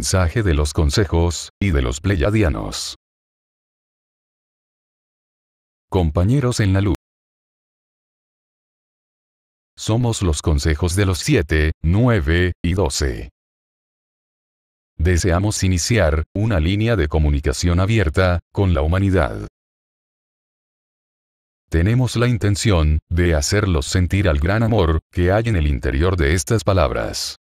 mensaje de los consejos, y de los pleyadianos. Compañeros en la luz. Somos los consejos de los 7, 9 y 12. Deseamos iniciar una línea de comunicación abierta con la humanidad. Tenemos la intención de hacerlos sentir al gran amor que hay en el interior de estas palabras.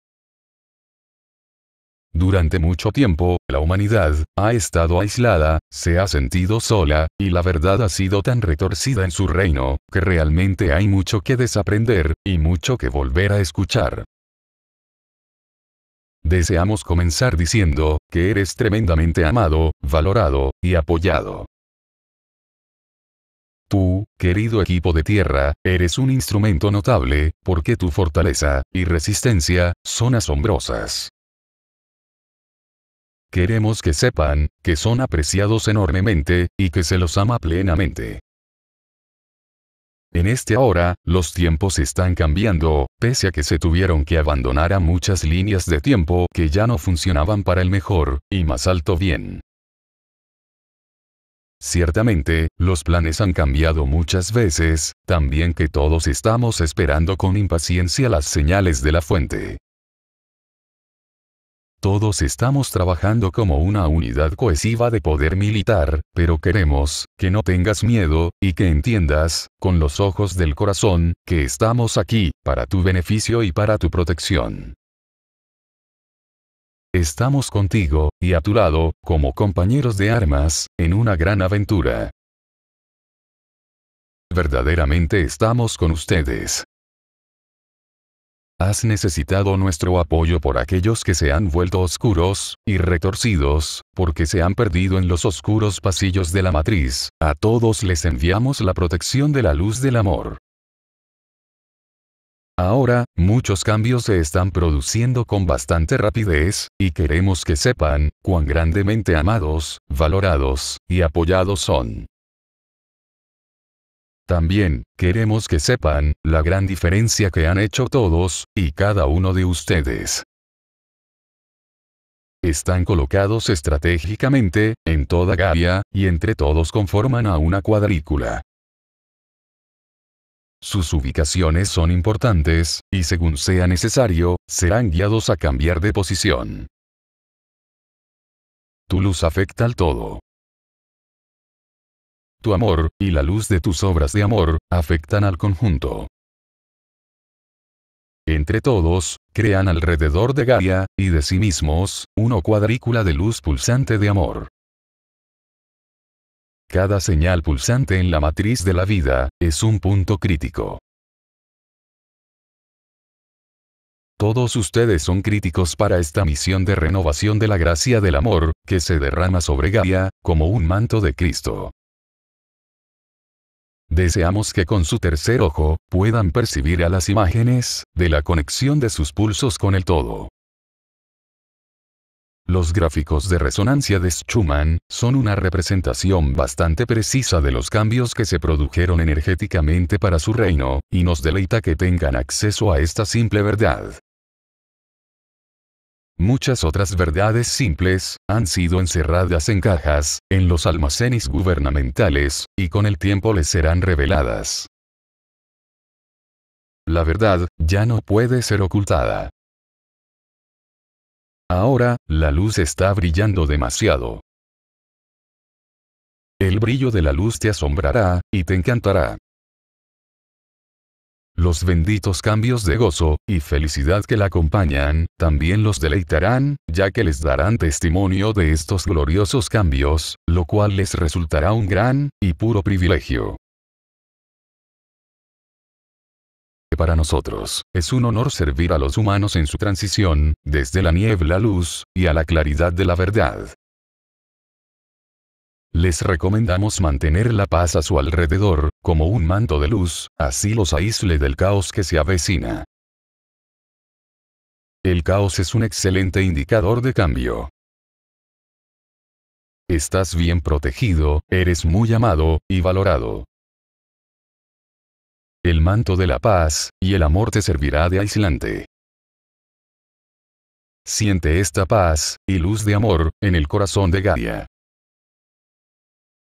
Durante mucho tiempo, la humanidad, ha estado aislada, se ha sentido sola, y la verdad ha sido tan retorcida en su reino, que realmente hay mucho que desaprender, y mucho que volver a escuchar. Deseamos comenzar diciendo, que eres tremendamente amado, valorado, y apoyado. Tú, querido equipo de tierra, eres un instrumento notable, porque tu fortaleza, y resistencia, son asombrosas. Queremos que sepan, que son apreciados enormemente, y que se los ama plenamente. En este ahora, los tiempos están cambiando, pese a que se tuvieron que abandonar a muchas líneas de tiempo que ya no funcionaban para el mejor y más alto bien. Ciertamente, los planes han cambiado muchas veces, también que todos estamos esperando con impaciencia las señales de la fuente. Todos estamos trabajando como una unidad cohesiva de poder militar, pero queremos, que no tengas miedo, y que entiendas, con los ojos del corazón, que estamos aquí, para tu beneficio y para tu protección. Estamos contigo, y a tu lado, como compañeros de armas, en una gran aventura. Verdaderamente estamos con ustedes. Has necesitado nuestro apoyo por aquellos que se han vuelto oscuros, y retorcidos, porque se han perdido en los oscuros pasillos de la matriz. A todos les enviamos la protección de la luz del amor. Ahora, muchos cambios se están produciendo con bastante rapidez, y queremos que sepan, cuán grandemente amados, valorados, y apoyados son. También, queremos que sepan, la gran diferencia que han hecho todos, y cada uno de ustedes. Están colocados estratégicamente, en toda Gaia, y entre todos conforman a una cuadrícula. Sus ubicaciones son importantes, y según sea necesario, serán guiados a cambiar de posición. Tu luz afecta al todo tu amor, y la luz de tus obras de amor, afectan al conjunto. Entre todos, crean alrededor de Gaia, y de sí mismos, una cuadrícula de luz pulsante de amor. Cada señal pulsante en la matriz de la vida, es un punto crítico. Todos ustedes son críticos para esta misión de renovación de la gracia del amor, que se derrama sobre Gaia, como un manto de Cristo. Deseamos que con su tercer ojo, puedan percibir a las imágenes, de la conexión de sus pulsos con el todo. Los gráficos de resonancia de Schumann son una representación bastante precisa de los cambios que se produjeron energéticamente para su reino, y nos deleita que tengan acceso a esta simple verdad. Muchas otras verdades simples, han sido encerradas en cajas, en los almacenes gubernamentales, y con el tiempo les serán reveladas. La verdad, ya no puede ser ocultada. Ahora, la luz está brillando demasiado. El brillo de la luz te asombrará, y te encantará. Los benditos cambios de gozo y felicidad que la acompañan, también los deleitarán, ya que les darán testimonio de estos gloriosos cambios, lo cual les resultará un gran y puro privilegio. Para nosotros, es un honor servir a los humanos en su transición, desde la niebla a luz, y a la claridad de la verdad. Les recomendamos mantener la paz a su alrededor, como un manto de luz, así los aísle del caos que se avecina. El caos es un excelente indicador de cambio. Estás bien protegido, eres muy amado y valorado. El manto de la paz y el amor te servirá de aislante. Siente esta paz y luz de amor en el corazón de Gaia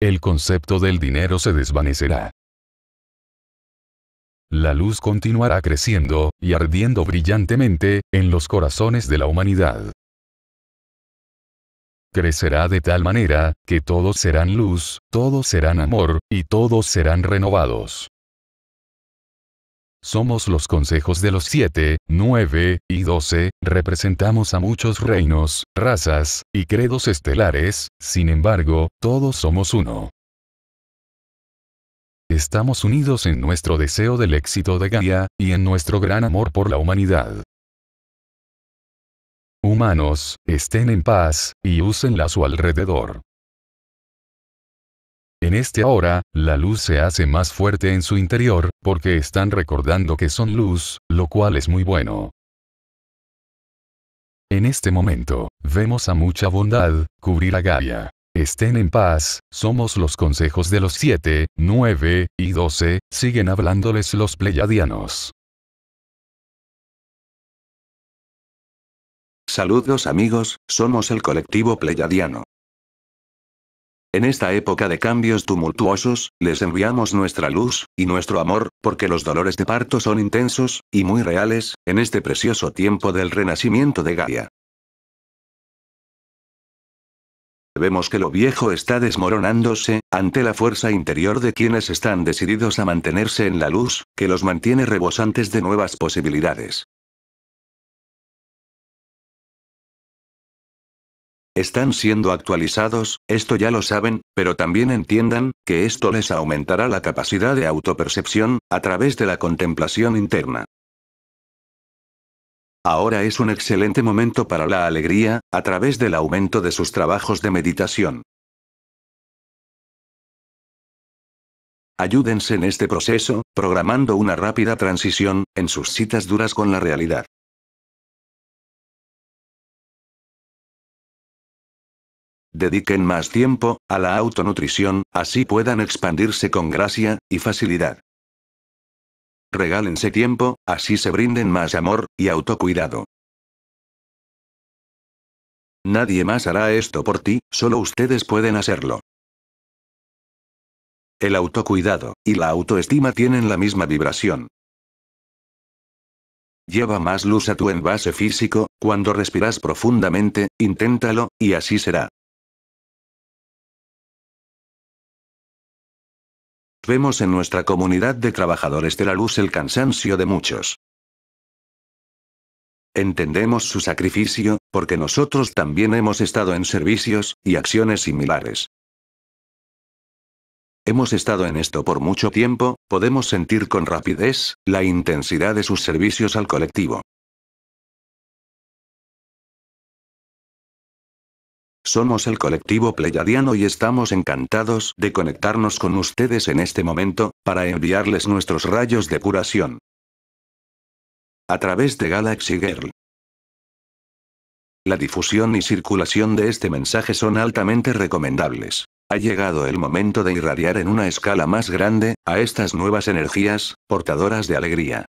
el concepto del dinero se desvanecerá. La luz continuará creciendo, y ardiendo brillantemente, en los corazones de la humanidad. Crecerá de tal manera, que todos serán luz, todos serán amor, y todos serán renovados. Somos los consejos de los 7, 9 y 12, representamos a muchos reinos, razas y credos estelares, sin embargo, todos somos uno. Estamos unidos en nuestro deseo del éxito de Gaia, y en nuestro gran amor por la humanidad. Humanos, estén en paz, y úsenla a su alrededor. En este ahora, la luz se hace más fuerte en su interior, porque están recordando que son luz, lo cual es muy bueno. En este momento, vemos a mucha bondad, cubrir a Gaia. Estén en paz, somos los consejos de los 7, 9 y 12, siguen hablándoles los pleyadianos. Saludos amigos, somos el colectivo pleyadiano. En esta época de cambios tumultuosos, les enviamos nuestra luz, y nuestro amor, porque los dolores de parto son intensos, y muy reales, en este precioso tiempo del renacimiento de Gaia. Vemos que lo viejo está desmoronándose, ante la fuerza interior de quienes están decididos a mantenerse en la luz, que los mantiene rebosantes de nuevas posibilidades. Están siendo actualizados, esto ya lo saben, pero también entiendan, que esto les aumentará la capacidad de autopercepción, a través de la contemplación interna. Ahora es un excelente momento para la alegría, a través del aumento de sus trabajos de meditación. Ayúdense en este proceso, programando una rápida transición, en sus citas duras con la realidad. dediquen más tiempo, a la autonutrición, así puedan expandirse con gracia, y facilidad. Regálense tiempo, así se brinden más amor, y autocuidado. Nadie más hará esto por ti, solo ustedes pueden hacerlo. El autocuidado, y la autoestima tienen la misma vibración. Lleva más luz a tu envase físico, cuando respiras profundamente, inténtalo, y así será. Vemos en nuestra comunidad de trabajadores de la luz el cansancio de muchos. Entendemos su sacrificio, porque nosotros también hemos estado en servicios y acciones similares. Hemos estado en esto por mucho tiempo, podemos sentir con rapidez la intensidad de sus servicios al colectivo. Somos el colectivo Pleiadiano y estamos encantados de conectarnos con ustedes en este momento, para enviarles nuestros rayos de curación. A través de Galaxy Girl. La difusión y circulación de este mensaje son altamente recomendables. Ha llegado el momento de irradiar en una escala más grande, a estas nuevas energías, portadoras de alegría.